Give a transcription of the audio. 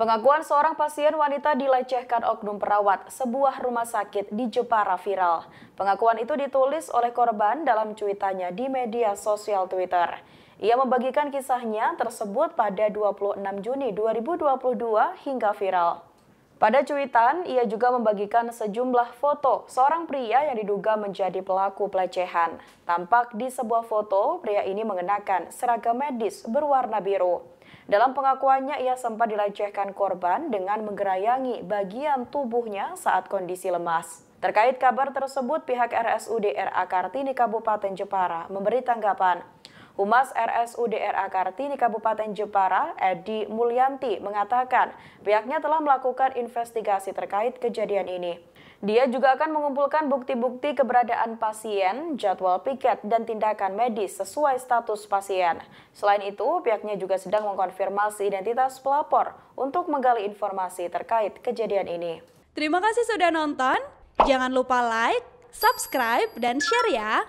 Pengakuan seorang pasien wanita dilecehkan oknum perawat sebuah rumah sakit di Jepara viral. Pengakuan itu ditulis oleh korban dalam cuitannya di media sosial Twitter. Ia membagikan kisahnya tersebut pada 26 Juni 2022 hingga viral. Pada cuitan, ia juga membagikan sejumlah foto seorang pria yang diduga menjadi pelaku pelecehan. Tampak di sebuah foto, pria ini mengenakan seragam medis berwarna biru. Dalam pengakuannya, ia sempat dilecehkan korban dengan menggerayangi bagian tubuhnya saat kondisi lemas. Terkait kabar tersebut, pihak RSUD RA Kartini Kabupaten Jepara memberi tanggapan. Humas RSUD RA Kartini Kabupaten Jepara, Edi Mulyanti, mengatakan pihaknya telah melakukan investigasi terkait kejadian ini. Dia juga akan mengumpulkan bukti-bukti keberadaan pasien, jadwal piket, dan tindakan medis sesuai status pasien. Selain itu, pihaknya juga sedang mengkonfirmasi identitas pelapor untuk menggali informasi terkait kejadian ini. Terima kasih sudah nonton. Jangan lupa like, subscribe, dan share ya!